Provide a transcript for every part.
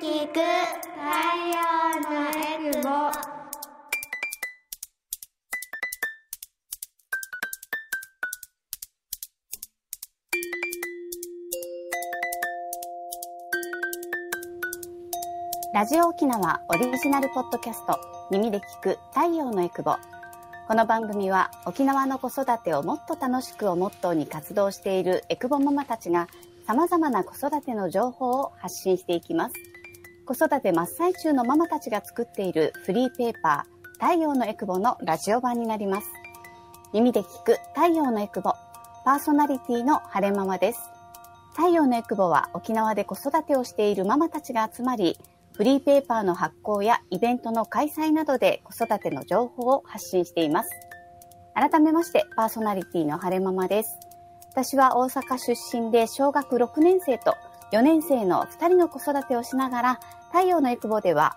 聞く太陽のエクボラジオ沖縄オリジナルポッドキャスト耳で聞く太陽のエクボこの番組は沖縄の子育てをもっと楽しくをモットーに活動しているエクボママたちが様々な子育ての情報を発信していきます。子育て真っ最中のママたちが作っているフリーペーパー、太陽のエクボのラジオ版になります。耳で聞く太陽のエクボ、パーソナリティの晴れママです。太陽のエクボは沖縄で子育てをしているママたちが集まり、フリーペーパーの発行やイベントの開催などで子育ての情報を発信しています。改めまして、パーソナリティの晴れママです。私は大阪出身で小学6年生と4年生の2人の子育てをしながら太陽のエクボでは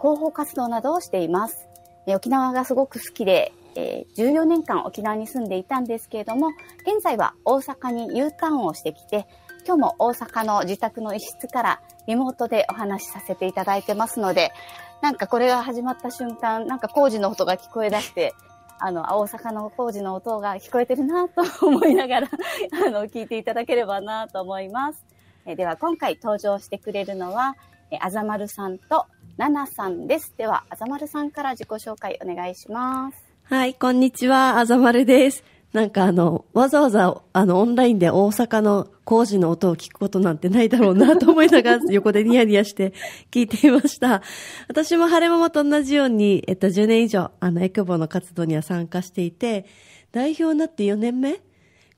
広報活動などをしています。沖縄がすごく好きで、えー、14年間沖縄に住んでいたんですけれども、現在は大阪に U ターンをしてきて、今日も大阪の自宅の一室からリモートでお話しさせていただいてますので、なんかこれが始まった瞬間、なんか工事の音が聞こえ出して、あの、大阪の工事の音が聞こえてるなと思いながら あの、聞いていただければなと思います。えでは今回登場してくれるのは、えあざまるさんとななさんです。では、あざまるさんから自己紹介お願いします。はい、こんにちは、あざまるです。なんかあの、わざわざあの、オンラインで大阪の工事の音を聞くことなんてないだろうなと思いながら 横でニヤニヤして聞いていました。私も晴れママと同じように、えっと、10年以上、あの、エクボの活動には参加していて、代表になって4年目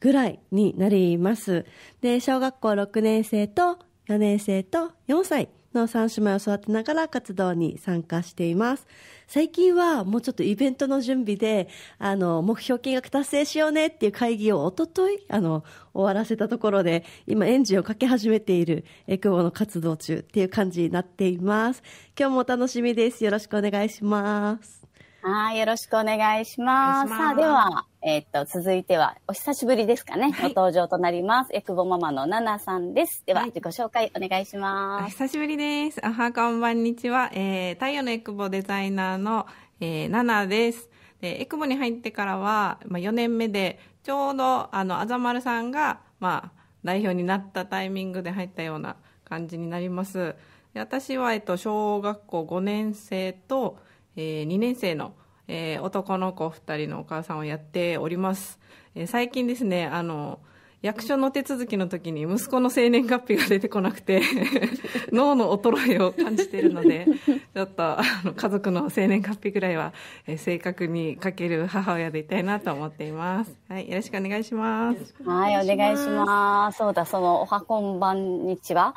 ぐらいになります。で、小学校6年生と4年生と4歳。の3姉妹を育てながら活動に参加しています。最近はもうちょっとイベントの準備で、あの、目標金額達成しようねっていう会議をおととい、あの、終わらせたところで、今エンジンをかけ始めているエクボの活動中っていう感じになっています。今日もお楽しみです。よろしくお願いします。はい、よろしくお願いします。ますさあ、では、えー、っと、続いては、お久しぶりですかね、はい、ご登場となります。えくぼママのななさんです。では、はい、自己紹介お願いします。久しぶりです。あは、こんばんにちは。えー、太陽のえくぼデザイナーの、えー、ななです。で、えくぼに入ってからは、まあ、4年目で、ちょうど、あの、あざまるさんが、まあ、代表になったタイミングで入ったような感じになります。私は、えっと、小学校5年生と、えー、2年生の、えー、男の子2人のお母さんをやっております。えー、最近ですね、あの役所の手続きの時に息子の生年月日が出てこなくて 脳の衰えを感じてるのでちょっとあの家族の生年月日ぐらいは、え正確に書ける母親でいたいなと思っています。はい、よろしくお願いします。はい、お願いします。そうだ、そのおはこんばんにちは。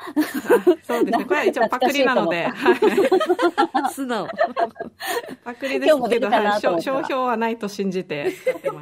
そうですね、これは一応パクリなので、はい、素直。パクリですけど、商標はないと信じててま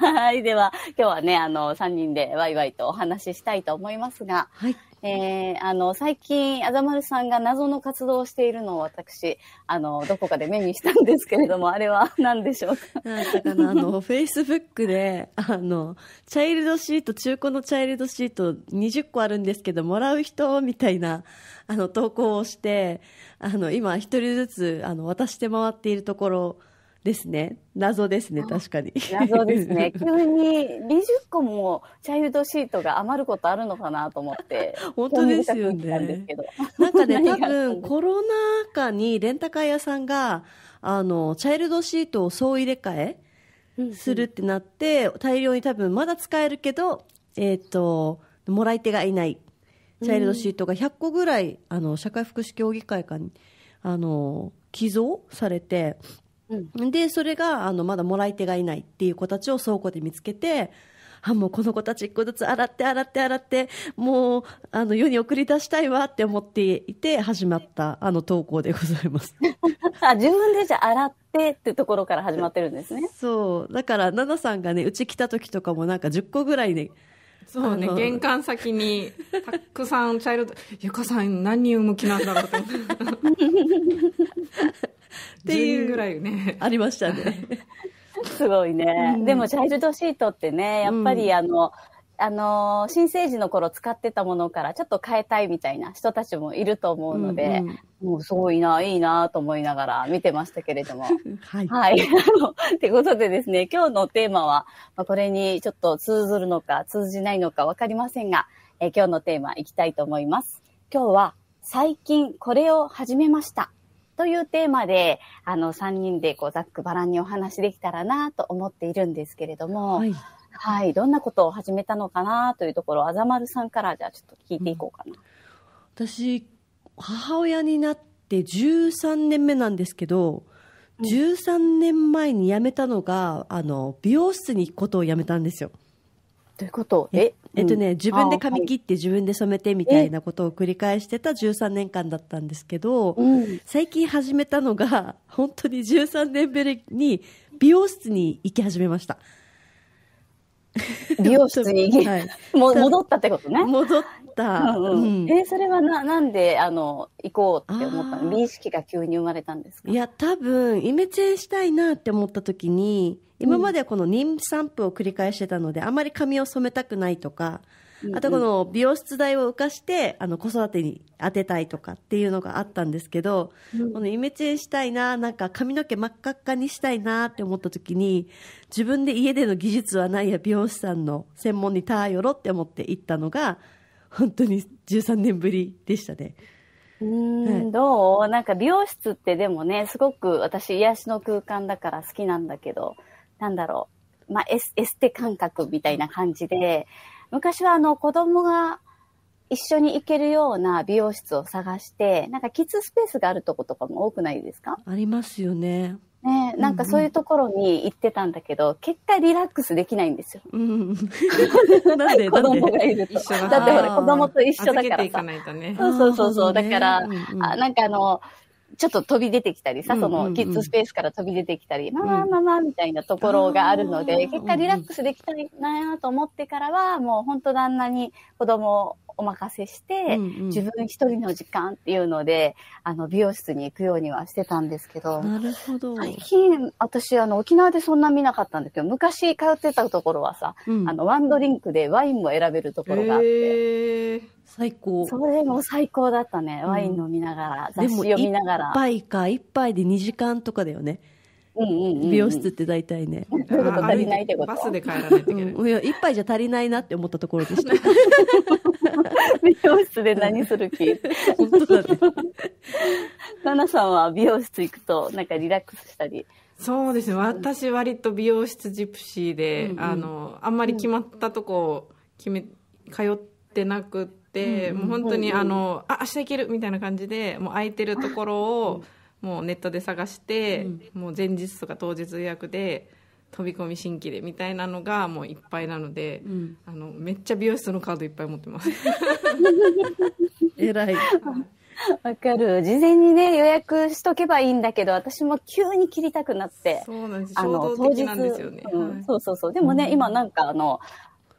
す。はい、では今日はねあのの、3人でワイワイとお話ししたいと思いますが、はい、えー、あの、最近、あざまるさんが謎の活動をしているのを私、あの、どこかで目にしたんですけれども、あれは何でしょうか。なんかな、あの、フェイスブックで、あの、チャイルドシート、中古のチャイルドシート20個あるんですけど、もらう人、みたいな、あの、投稿をして、あの、今、一人ずつ、あの、渡して回っているところ、ですね。謎ですね、確かに。謎ですね。急に20個もチャイルドシートが余ることあるのかなと思って。本当ですよね。なんかね、多分コロナ禍にレンタカー屋さんが、あの、チャイルドシートを総入れ替えするってなって、うんうん、大量に多分まだ使えるけど、えっ、ー、と、もらい手がいないチャイルドシートが100個ぐらい、あの、社会福祉協議会かに、あの、寄贈されて、うん、でそれがあのまだもらい手がいないっていう子たちを倉庫で見つけてあもうこの子たち1個ずつ洗って洗って洗ってもうあの世に送り出したいわって思っていて始まったあの投稿でございます あ自分でじゃ洗ってっていうところから始まってるんですねそうだから奈々さんがねうち来た時とかもなんか10個ぐらいねそうね、玄関先にたくさんチャイルド、ゆかさん何人向きなんだろうと思って。っていうぐらいね ありましたね すごいね、うん、でもチャイルドシートってねやっぱりあの、うん、あの新生児の頃使ってたものからちょっと変えたいみたいな人たちもいると思うので、うんうんもうすごいな、いいなと思いながら見てましたけれども。はい。はい。ってことでですね、今日のテーマは、まあ、これにちょっと通ずるのか通じないのかわかりませんが、え今日のテーマいきたいと思います。今日は、最近これを始めました。というテーマで、あの、3人でこうざっくばらんにお話できたらなと思っているんですけれども、はい、はい、どんなことを始めたのかなというところ、あざまるさんからじゃあちょっと聞いていこうかな。うん、私、母親になって13年目なんですけど、13年前に辞めたのが、あの、美容室に行くことを辞めたんですよ。どういうことえ、えっとね、自分で髪切って自分で染めてみたいなことを繰り返してた13年間だったんですけど、最近始めたのが、本当に13年ぶりに美容室に行き始めました。美容室にはい、戻ったってことね。戻っ。うんうん、えー、それはな、なんで、あの、行こうって思ったの美意識が急に生まれたんですかいや、多分、イメチェンしたいなって思った時に、今まではこの妊産婦を繰り返してたので、あまり髪を染めたくないとか、あとこの美容室代を浮かして、あの子育てに当てたいとかっていうのがあったんですけど、うん、このイメチェンしたいな、なんか髪の毛真っ赤っかにしたいなって思った時に、自分で家での技術はないや美容師さんの専門にたよろって思って行ったのが、本当に13年ぶりでしたね。うん、はい、どうなんか美容室ってでもね、すごく私癒しの空間だから好きなんだけど、なんだろう。まあ、エスエステ感覚みたいな感じで、昔はあの子供が一緒に行けるような美容室を探して、なんかキッズスペースがあるとことかも多くないですかありますよね。ね、なんかそういうところに行ってたんだけど、結果リラックスできないんですよ。うん。なんで子供がいると。だってほら、子供と一緒だからさ。ね、そうそうそうそう。ね、だから、うんうん、あなんかあの、ちょっと飛び出てきたりさ、そのキッズスペースから飛び出てきたり、まあまあまあ、みたいなところがあるので、結果リラックスできたいなと思ってからは、もう本当旦那に子供お任せして、うんうん、自分一人の時間っていうので、あの、美容室に行くようにはしてたんですけど、なるほど。最近、私、あの、沖縄でそんな見なかったんだけど、昔通ってたところはさ、うん、あの、ワンドリンクでワインも選べるところがあって、最高。それも最高だったね。ワイン飲みながら、うん、雑誌読みながら。一杯か、一杯で2時間とかだよね。美容室って大体ね。バスで帰らないといけない。いや一杯じゃ足りないなって思ったところでした。美容室で何する気ナナさんは美容室行くと、なんかリラックスしたり。そうですね。私割と美容室ジプシーで、あの、あんまり決まったとこ、決め、通ってなくて、もう本当に、んあの、あ、明日行けるみたいな感じで、もう空いてるところを、もうネットで探して、うん、もう前日とか当日予約で飛び込み新規でみたいなのがもういっぱいなので、うん、あのめっちゃ美容室のカードいっぱい持ってます。え らい。わかる。事前にね、予約しとけばいいんだけど、私も急に切りたくなって。そうなんです。なんですよね。うんはい、そうそうそう。でもね、うん、今なんかあの、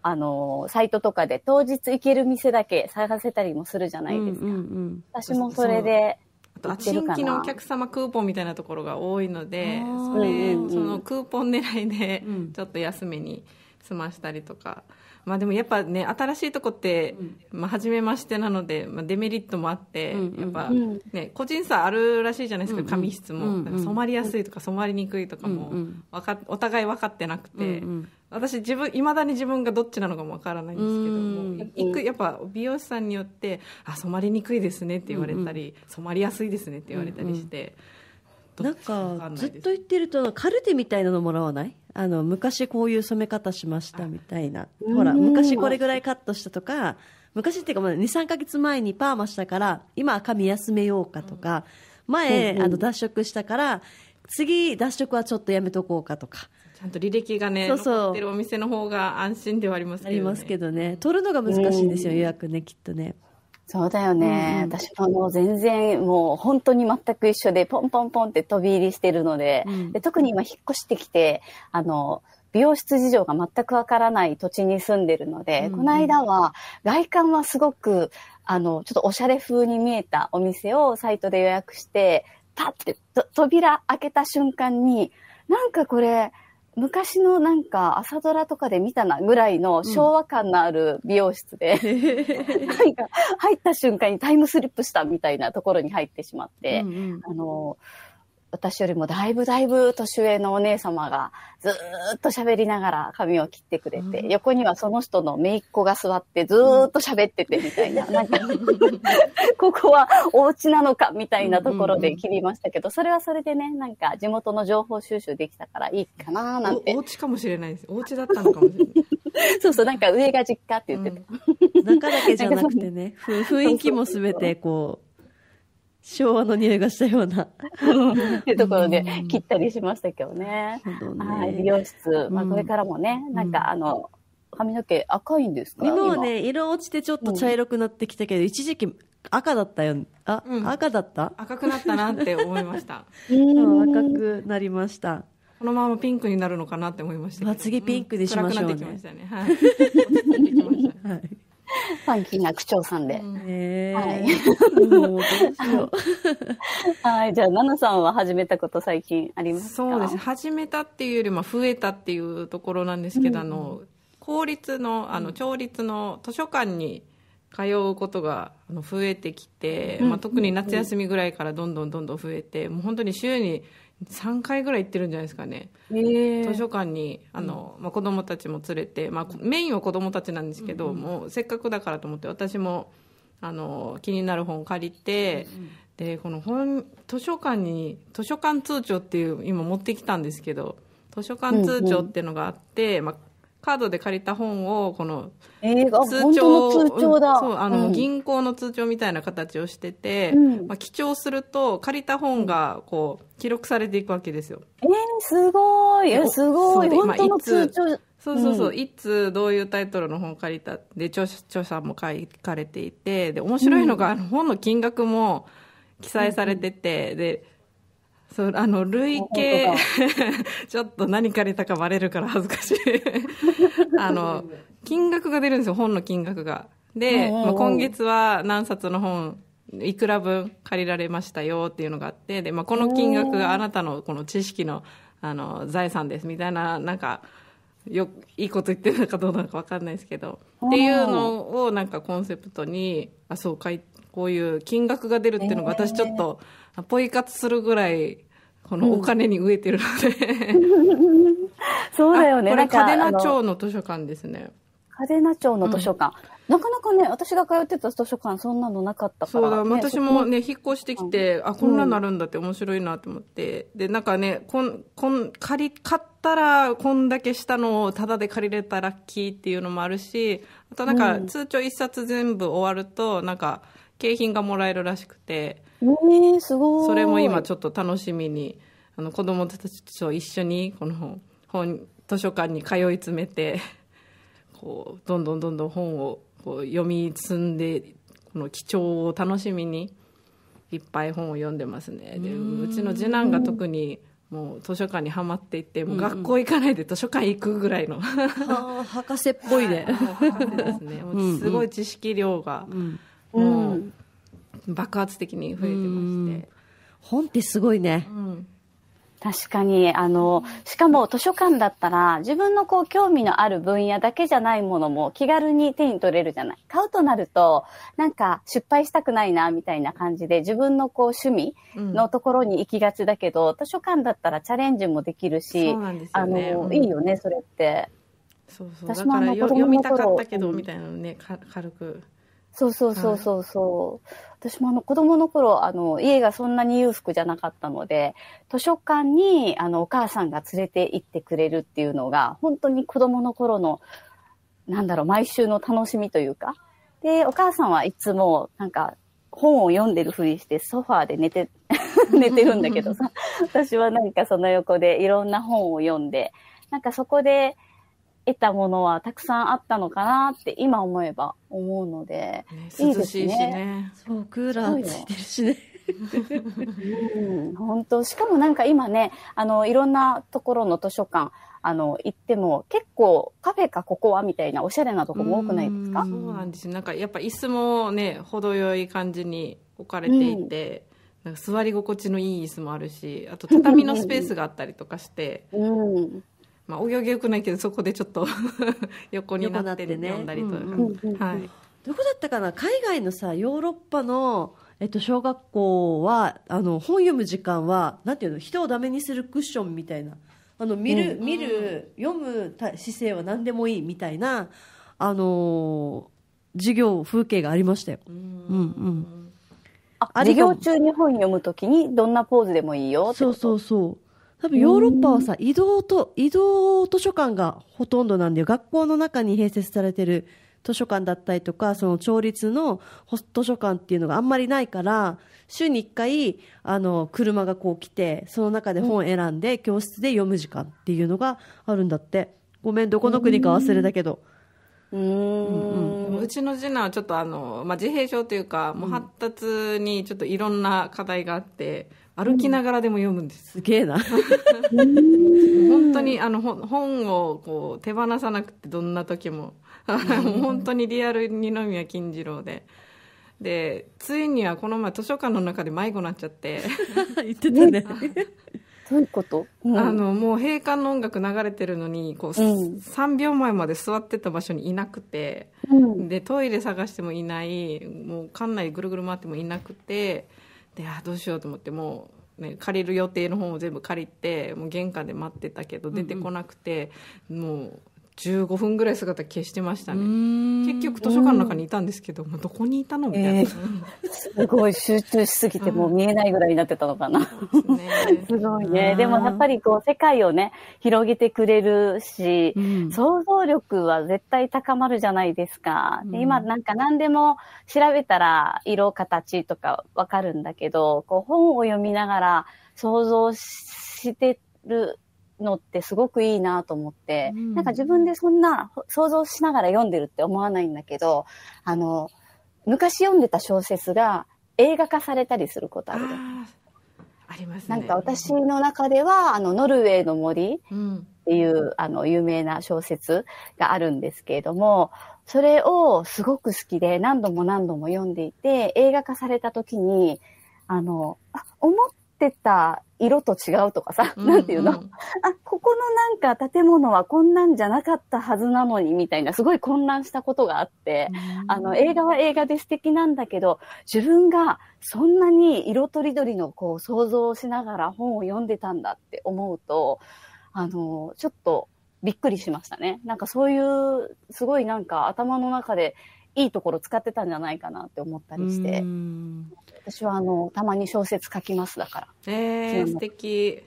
あの、サイトとかで当日行ける店だけ探せたりもするじゃないですか。うんうんうん、私もそれであと新規のお客様クーポンみたいなところが多いのでそれ、そのクーポン狙いでちょっと安めに済ましたりとか。うんまあ、でもやっぱね新しいとこって、まあ、初めましてなので、まあ、デメリットもあって、うんうん、やっぱ、ね、個人差あるらしいじゃないですか、うんうん、髪質も、うんうん、染まりやすいとか染まりにくいとかも、分かお互い分かってなくて、うんうん、私自分いまだに自分がどっちなのかも分からないんですけども、うん、くやっぱ美容師さんによって「あ染まりにくいですね」って言われたり、うんうん「染まりやすいですね」って言われたりして。うんうんとなんかずっと言ってるとカルテみたいなのもらわないあの昔こういう染め方しましたみたいなほら昔これぐらいカットしたとか昔っていうか23か月前にパーマしたから今髪休めようかとか、うん、前、うん、あの脱色したから次脱色はちょっとやめとこうかとか。ちゃんと履歴がねそうそう残ってるお店の方が安心ではありますけどねありますけどね取るのが難しいんですよ、うん、予約ねきっとねそうだよね。うん、私もあ全然もう本当に全く一緒でポンポンポンって飛び入りしてるのでうん、で特に今引っ越してきてあの美容室事情が全くわからない土地に住んでるので、うん、この間は外観はすごくあのちょっとおしゃれ風に見えたお店をサイトで予約してパッて扉開けた瞬間になんかこれ昔のなんか朝ドラとかで見たなぐらいの昭和感のある美容室で、うん、か入った瞬間にタイムスリップしたみたいなところに入ってしまって、うんうん、あの私よりもだいぶだいぶ年上のお姉様がずっと喋りながら髪を切ってくれて、うん、横にはその人の姪っ子が座ってずっと喋っててみたいな、うん、なんかここはお家なのかみたいなところで切りましたけど、それはそれでね、なんか地元の情報収集できたからいいかななんて。お家かもしれないです。お家だったのかもしれない。そうそう、なんか上が実家って言ってた。うん、中だけじゃなくてね、雰囲気もすべてこう、昭和の匂いがしたような。ってところで切ったりしましたけどね。はい、美容室、まあ、これからもね、なんかあの、髪の毛赤いんですか今はね、色落ちてちょっと茶色くなってきたけど、一時期赤だったよ。あ、うん、赤だった赤くなったなって思いました。赤くなりました。このままピンクになるのかなって思いました、まあ、次ピンクでしましょうね。暗くなってきましたね。はいファンキーな口調さんで。はい。じゃあ、ナナさんは始めたこと最近ありますそうです始めたっていうよりも増えたっていうところなんですけど、うん、あの、公立の、あの、町立の図書館に通うことが増えてきて、うん、まあ、特に夏休みぐらいからどんどんどんどん増えて、うん、もう本当に週に3回ぐらい行ってるんじゃないですかね、えー、図書館にあの、まあ、子どもたちも連れて、まあ、メインは子どもたちなんですけど、うんもうせっかくだからと思って私もあの気になる本を借りて、うん、でこの本図書館に図書館通帳っていう今持ってきたんですけど図書館通帳っていうのがあって、うんうん、まあ、カードで借りた本を、この、通帳、えー、通帳だ、うん、そう、あの、うん、銀行の通帳みたいな形をしてて、うん、まあ、記帳すると、借りた本が、こう、記録されていくわけですよ。えー、すごい、えすごい、本当の通帳。そうそうそう、うん、いつどういうタイトルの本を借りたで著著者も書かれていてで面白いのが、うん、あの本の金額も記載されてて、うん、でそう、あの、累計、ちょっと何借りたかバレるから恥ずかしい あの、金額が出るんですよ、本の金額が。で、まあ、今月は何冊の本、いくら分借りられましたよっていうのがあって、で、まあ、この金額があなたのこの知識の、あの、財産ですみたいな、なんか、よいいこと言ってるのかどうなのか分かんないですけどっていうのをなんかコンセプトにあそうかいこういう金額が出るっていうのが私ちょっと、えーポイ活するぐらい、このお金に飢えてるので、そうだよね。これ、嘉手納町の図書館ですね。嘉手納町の図書館、うん、なかなかね、私が通ってた図書館、そんなのなかったから、そうだ、私もね、引っ越してきて、あ、こんななるんだって面白いなと思って。で、なんかね、こん、こん、借り、買ったら、こんだけしたのをタダで借りれたらラッキーっていうのもあるし、あとなんか、通帳一冊全部終わると、なんか、景品がもらえるらしくて、えー、すごい。それも今ちょっと楽しみに、あの子供たちと一緒にこの本、図書館に通い詰めて、こう、どんどんどんどん本をこう読み積んで、この貴重を楽しみに、いっぱい本を読んでますね。で、うちの次男が特に、もう図書館にはまっていて、もう学校行かないで図書館行くぐらいの、うん、博士っぽいね。ですね。すごい知識量が、うん、もう、爆発的に増えてまして。本ってすごいね。うん確かに、あの、しかも図書館だったら、自分のこう、興味のある分野だけじゃないものも気軽に手に取れるじゃない。買うとなると、なんか、失敗したくないな、みたいな感じで、自分のこう、趣味のところに行きがちだけど、うん、図書館だったらチャレンジもできるし、ね、あの、うん、いいよね、それって。そうそう、私もだから読みたかったけど、みたいなのね、か軽く。そうそうそうそうそう。私もあの子供の頃、あの、家がそんなに裕福じゃなかったので、図書館にあのお母さんが連れて行ってくれるっていうのが、本当に子供の頃の、なんだろう、毎週の楽しみというか。で、お母さんはいつも、なんか、本を読んでるふりしてソファーで寝て、寝てるんだけどさ、私はなんかその横でいろんな本を読んで、なんかそこで、得たものはたくさんあったのかなって今思えば思うので、ね、いいですね。そうクーラーついてるしね。うん、本当しかもなんか今ねあのいろんなところの図書館あの行っても結構カフェかここはみたいなおしゃれなとこも多くないですかそうなんですよなんかやっぱ椅子もね程よい感じに置かれていて、うん、なんか座り心地のいい椅子もあるしあと畳のスペースがあったりとかして、うん、まあ、泳ぎよくないけどそこでちょっと 横になって読んだりとか、はい、どこだったかな海外のさヨーロッパのえっと、小学校はあの本読む時間はなんていうの人をダメにするクッションみたいなあの見る、うん、見る読む姿勢は何でもいいみたいな、あのー、授業風景がありましたよ。うんうんあ授業中に本読むときにどんなポーズでもいいよそうそうそう多分ヨーロッパはさ、移動と、移動図書館がほとんどなんだよ。学校の中に併設されてる図書館だったりとか、その調律の図書館っていうのがあんまりないから、週に1回、あの、車がこう来て、その中で本選んで、教室で読む時間っていうのがあるんだって。ごめん、どこの国か忘れたけど。うんうん、うん、うちの次男はちょっとあの、まあ、自閉症というかもう発達にちょっといろんな課題があって、歩きながらでも読むんです、すげえな 本当にあの本をこう手放さなくてどんな時も 本当にリアル二宮金次郎で。でついにはこの前図書館の中で迷子になっちゃって 言ってたねどういうこと、うん、あの、もう閉館の音楽流れてるのに、こう、うん、3秒前まで座ってた場所にいなくて、うん、で、トイレ探してもいない、もう館内ぐるぐる回ってもいなくて、で、あ、どうしようと思って、もう、ね、借りる予定の本を全部借りて、もう玄関で待ってたけど、出てこなくて、うんうん、もう、15分ぐらい姿消してましたね結局図書館の中にいたんですけど、どこにいたのみたいな、えー、すごい集中しすぎてもう見えないぐらいになってたのかなすごいねでもやっぱりこう世界をね広げてくれるし、うん、想像力は絶対高まるじゃないですか、で今なんか何でも調べたら色形とかわかるんだけどこう本を読みながら想像してるのってすごくいいなと思って、うん、なんか自分でそんな想像しながら読んでるって思わないんだけど、あの、昔読んでた小説が映画化されたりすることあるあります、ね、なんか私の中では、あの、ノルウェーの森っていう、うん、あの、有名な小説があるんですけれども、それをすごく好きで何度も何度も読んでいて、映画化された時に、あの、あ思ってた色と違うとかさ、なんていうの、あ、ここのなんか建物はこんなんじゃなかったはずなのにみたいな、すごい混乱したことがあって、うんうん、あの、映画は映画で素敵なんだけど、自分がそんなに色とりどりのこう想像をしながら本を読んでたんだって思うと、あの、ちょっとびっくりしましたね。なんかそういう、すごいなんか頭の中でいいところ使ってたんじゃないかなって思ったりして、私はあのたまに小説書きますだから。えー、素敵。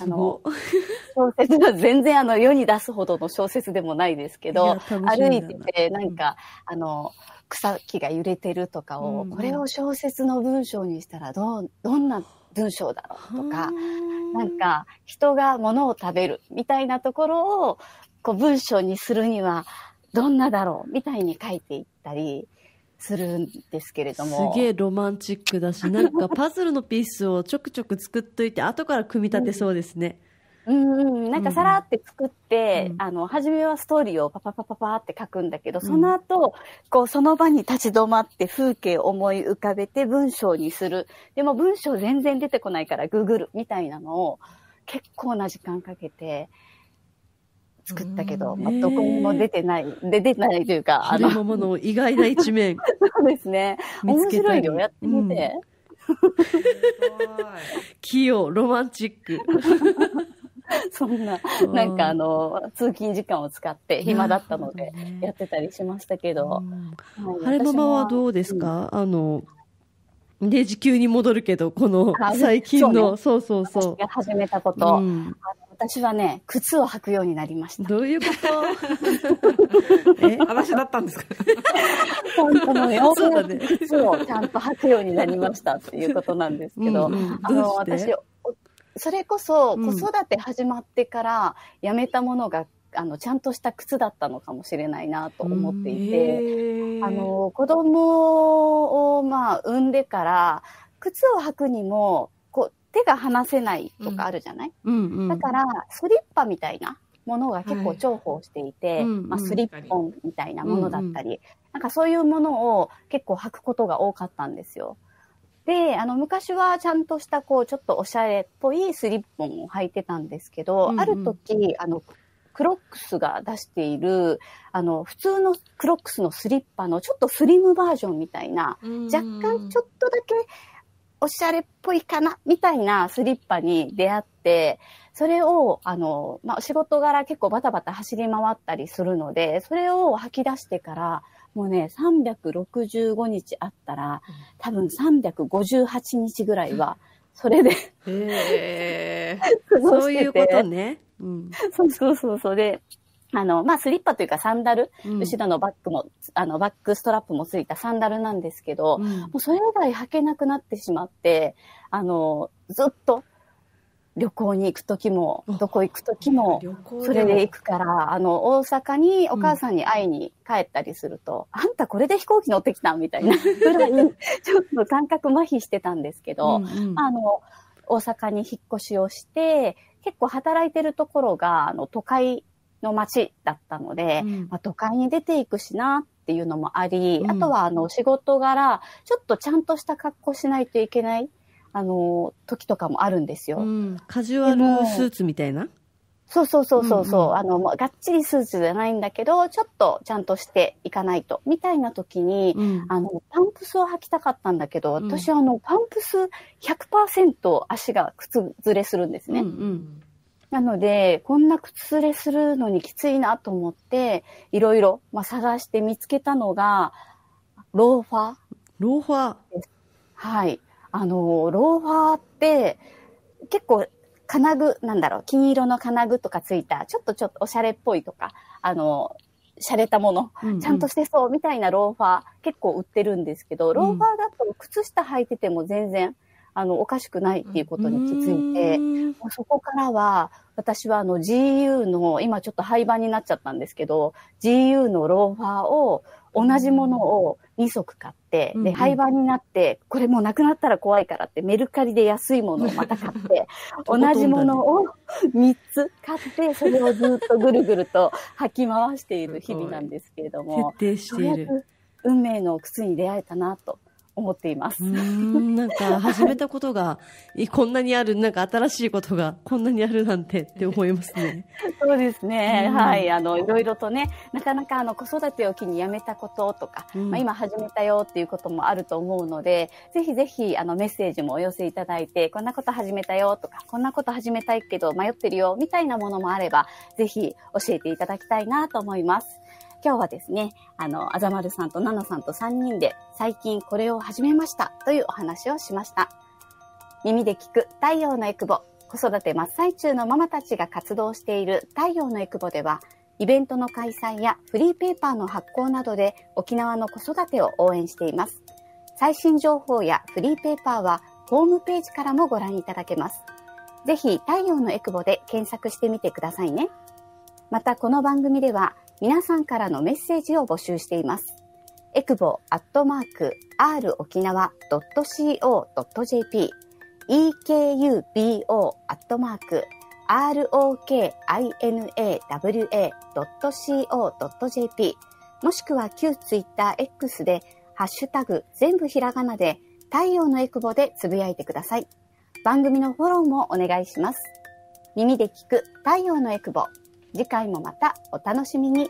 あの、小説は全然あの世に出すほどの小説でもないですけど、い歩いててなんか、うん、あの、草木が揺れてるとかを、うん、これを小説の文章にしたらどう、どんな文章だろうとか、なんか人が物を食べるみたいなところをこう文章にするには、どんなだろうみたいに書いていったりするんですけれども。すげえロマンチックだし、なんかパズルのピースをちょくちょく作っといて、後から組み立てそうですね。うん、うんうんなんかさらって作って、うん、あの、初めはストーリーをパパパパパって書くんだけど、その後、こう、その場に立ち止まって風景を思い浮かべて文章にする。でも文章全然出てこないからググるみたいなのを結構な時間かけて、作ったけど、まあ、どこにも出てない、で出てないというか、あの。もの意外な一面。そうですね。面白いよ、やってみて。器用、ロマンチック。そんな、なんかあの、通勤時間を使って暇だったので、やってたりしましたけど。晴れママはどうですか、あの、で、時給に戻るけど、この最近の、そうそうそう。が始めたこと、あ私はね、靴を履くようになりました。どういうこと え話だったんですか本当のよ、ね、靴をちゃんと履くようになりましたっていうことなんですけど、うんうん、あの、私、それこそ子育て始まってからやめたものが、うんあの、ちゃんとした靴だったのかもしれないなと思っていて、あの、子供を、まあ、産んでから、靴を履くにも、手が離せないとかあるじゃない、うんうんうん、だから、スリッパみたいなものが結構重宝していて、はい、まあ、スリッポンみたいなものだったり、うんうん、なんかそういうものを結構履くことが多かったんですよ。で、あの、昔はちゃんとした、こう、ちょっとおしゃれっぽいスリッポンを履いてたんですけど、うんうん、ある時、あの、クロックスが出している、あの、普通のクロックスのスリッパのちょっとスリムバージョンみたいな、若干ちょっとだけ、おしゃれっぽいかなみたいなスリッパに出会って、それを、あの、まあ、仕事柄結構バタバタ走り回ったりするので、それを吐き出してから、もうね、365日あったら、多分358日ぐらいは、それでへ、え そういうことね。うん、そうそうそうそう。で、あの、まあ、スリッパというかサンダル、うん、後ろのバックも、あの、バックストラップもついたサンダルなんですけど、うん、もうそれ以外履けなくなってしまって、あの、ずっと旅行に行く時も、どこ行く時も、それで行くから、あの、大阪にお母さんに会いに帰ったりすると、うん、あんたこれで飛行機乗ってきたみたいなぐらい、ちょっと感覚麻痺してたんですけど、うんうん、あの、大阪に引っ越しをして、結構働いてるところが、あの、都会の街だったので、うん、まあ、都会に出ていくしなっていうのもあり、うん、あとはあの仕事柄、ちょっとちゃんとした格好しないといけない、あの、時とかもあるんですよ。うん、カジュアルスーツみたいなそうそうそうそううんうん、あの、まあ、がっちりスーツじゃないんだけど、ちょっとちゃんとしていかないと、みたいな時に、うん、あの、パンプスを履きたかったんだけど、私はあの、パンプス100%足が靴ずれするんですね。うんうんなので、こんな靴擦れするのにきついなと思って、いろいろ、まあ、探して見つけたのが、ローファー。ローファーはい。あの、ローファーって、結構、金具、なんだろう、金色の金具とかついた、ちょっとちょっとおしゃれっぽいとか、あの、洒落たもの、うんうん、ちゃんとしてそうみたいなローファー、結構売ってるんですけど、ローファーだと靴下履いてても全然、あの、おかしくないっていうことに気づいて、もそこからは、私はあの GU の、今ちょっと廃盤になっちゃったんですけど、GU のローファーを、同じものを2足買って、で、廃盤になって、これもうなくなったら怖いからって、メルカリで安いものをまた買って、同じものを3つ買って、それをずっとぐるぐると吐き回している日々なんですけれども。徹底している。運命の靴に出会えたなと思っています。んなんか始めたことが こんなにある、なんか新しいことがこんなにあるなんてって思いますね。そうですね。はい。あの、いろいろとね、なかなかあの子育てを機にやめたこととか、うん、まあ、今始めたよっていうこともあると思うので、ぜひぜひあのメッセージもお寄せいただいて、こんなこと始めたよとか、こんなこと始めたいけど迷ってるよみたいなものもあれば、ぜひ教えていただきたいなと思います。今日はですね、あの、あざまるさんとななさんと3人で最近これを始めましたというお話をしました。耳で聞く太陽のエクボ、子育て真っ最中のママたちが活動している太陽のエクボでは、イベントの開催やフリーペーパーの発行などで沖縄の子育てを応援しています。最新情報やフリーペーパーはホームページからもご覧いただけます。ぜひ太陽のエクボで検索してみてくださいね。またこの番組では皆さんからのメッセージを募集しています。エクボアットマーク r 沖縄 .co.jp ekubo アットマーク rokinawa.co.jp もしくは旧ツイッター X でハッシュタグ全部ひらがなで太陽のエクボでつぶやいてください。番組のフォローもお願いします。耳で聞く太陽のエクボ。次回もまたお楽しみに。